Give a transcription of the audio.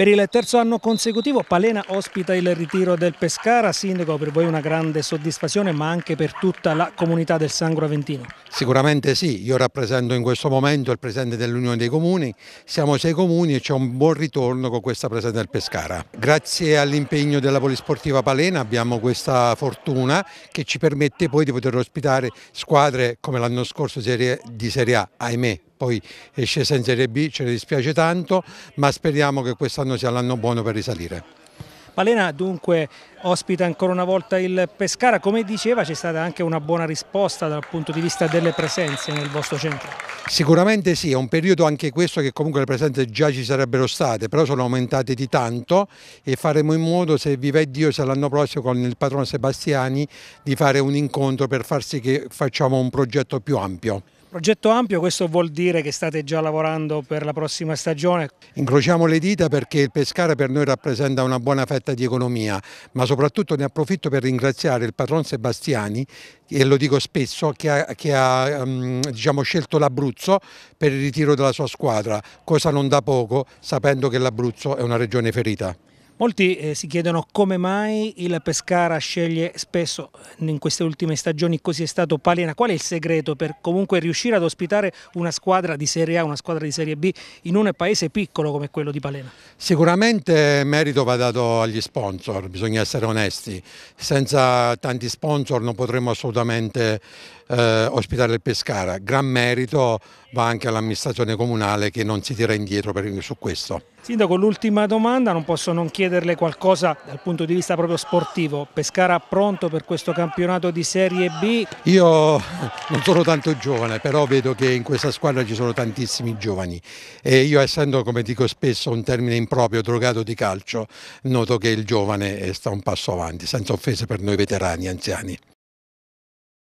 Per il terzo anno consecutivo Palena ospita il ritiro del Pescara. Sindaco, per voi una grande soddisfazione ma anche per tutta la comunità del Sangro Aventino. Sicuramente sì, io rappresento in questo momento il presidente dell'Unione dei Comuni, siamo sei comuni e c'è un buon ritorno con questa presenza del Pescara. Grazie all'impegno della Polisportiva Palena abbiamo questa fortuna che ci permette poi di poter ospitare squadre come l'anno scorso di Serie A, ahimè poi esce in Serie B, ce ne dispiace tanto, ma speriamo che quest'anno sia l'anno buono per risalire. Palena dunque ospita ancora una volta il Pescara, come diceva c'è stata anche una buona risposta dal punto di vista delle presenze nel vostro centro. Sicuramente sì, è un periodo anche questo che comunque le presenze già ci sarebbero state, però sono aumentate di tanto e faremo in modo, se vive Dio, se l'anno prossimo con il patrono Sebastiani, di fare un incontro per far sì che facciamo un progetto più ampio. Progetto ampio, questo vuol dire che state già lavorando per la prossima stagione? Incrociamo le dita perché il pescare per noi rappresenta una buona fetta di economia, ma soprattutto ne approfitto per ringraziare il patron Sebastiani, e lo dico spesso, che ha, che ha ehm, diciamo, scelto l'Abruzzo per il ritiro della sua squadra, cosa non da poco sapendo che l'Abruzzo è una regione ferita. Molti eh, si chiedono come mai il Pescara sceglie spesso eh, in queste ultime stagioni così è stato Palena. Qual è il segreto per comunque riuscire ad ospitare una squadra di Serie A, una squadra di Serie B in un paese piccolo come quello di Palena? Sicuramente merito va dato agli sponsor, bisogna essere onesti. Senza tanti sponsor non potremmo assolutamente eh, ospitare il Pescara. Gran merito va anche all'amministrazione comunale che non si tira indietro per, su questo. Sindaco, l'ultima domanda, non posso non chiedere chiederle qualcosa dal punto di vista proprio sportivo. Pescara pronto per questo campionato di Serie B? Io non sono tanto giovane, però vedo che in questa squadra ci sono tantissimi giovani e io essendo, come dico spesso, un termine improprio, drogato di calcio, noto che il giovane eh, sta un passo avanti, senza offese per noi veterani, anziani.